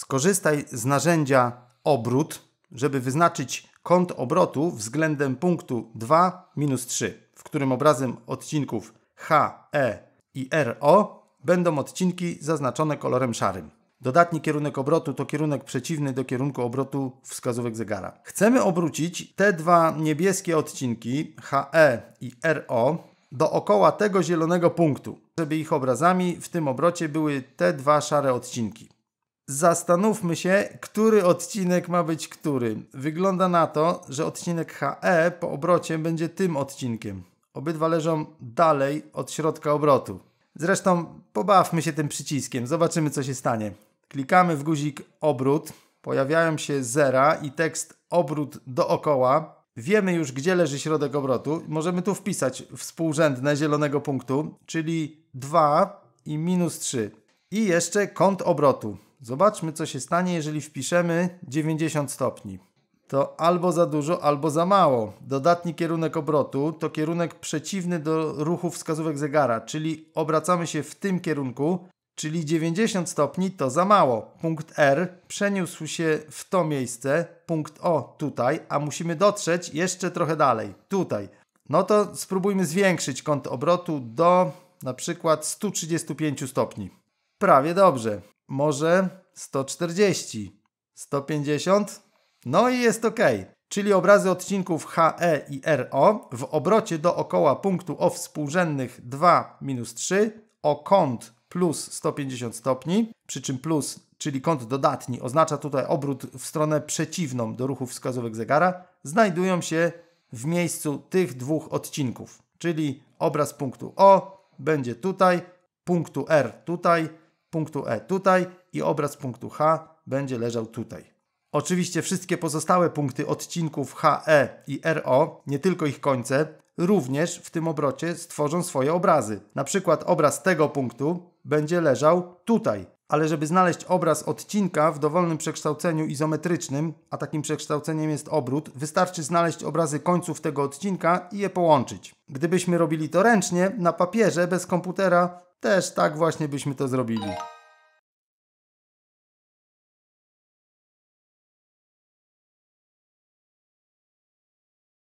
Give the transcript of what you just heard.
Skorzystaj z narzędzia obrót, żeby wyznaczyć kąt obrotu względem punktu 2 minus 3, w którym obrazem odcinków H, E i RO będą odcinki zaznaczone kolorem szarym. Dodatni kierunek obrotu to kierunek przeciwny do kierunku obrotu wskazówek zegara. Chcemy obrócić te dwa niebieskie odcinki HE i RO dookoła tego zielonego punktu, żeby ich obrazami w tym obrocie były te dwa szare odcinki. Zastanówmy się, który odcinek ma być który. Wygląda na to, że odcinek HE po obrocie będzie tym odcinkiem. Obydwa leżą dalej od środka obrotu. Zresztą pobawmy się tym przyciskiem, zobaczymy co się stanie. Klikamy w guzik obrót, pojawiają się zera i tekst obrót dookoła. Wiemy już gdzie leży środek obrotu. Możemy tu wpisać współrzędne zielonego punktu, czyli 2 i minus 3. I jeszcze kąt obrotu. Zobaczmy, co się stanie, jeżeli wpiszemy 90 stopni. To albo za dużo, albo za mało. Dodatni kierunek obrotu to kierunek przeciwny do ruchu wskazówek zegara, czyli obracamy się w tym kierunku, czyli 90 stopni to za mało. Punkt R przeniósł się w to miejsce, punkt O tutaj, a musimy dotrzeć jeszcze trochę dalej, tutaj. No to spróbujmy zwiększyć kąt obrotu do na przykład 135 stopni. Prawie dobrze. Może 140, 150? No i jest ok. Czyli obrazy odcinków HE i RO w obrocie dookoła punktu o współrzędnych 2-3 o kąt plus 150 stopni, przy czym plus, czyli kąt dodatni, oznacza tutaj obrót w stronę przeciwną do ruchu wskazówek zegara, znajdują się w miejscu tych dwóch odcinków. Czyli obraz punktu O będzie tutaj, punktu R tutaj, punktu E tutaj i obraz punktu H będzie leżał tutaj. Oczywiście wszystkie pozostałe punkty odcinków HE i RO, nie tylko ich końce, również w tym obrocie stworzą swoje obrazy. Na przykład obraz tego punktu będzie leżał tutaj, ale żeby znaleźć obraz odcinka w dowolnym przekształceniu izometrycznym, a takim przekształceniem jest obrót, wystarczy znaleźć obrazy końców tego odcinka i je połączyć. Gdybyśmy robili to ręcznie, na papierze, bez komputera, też tak właśnie byśmy to zrobili.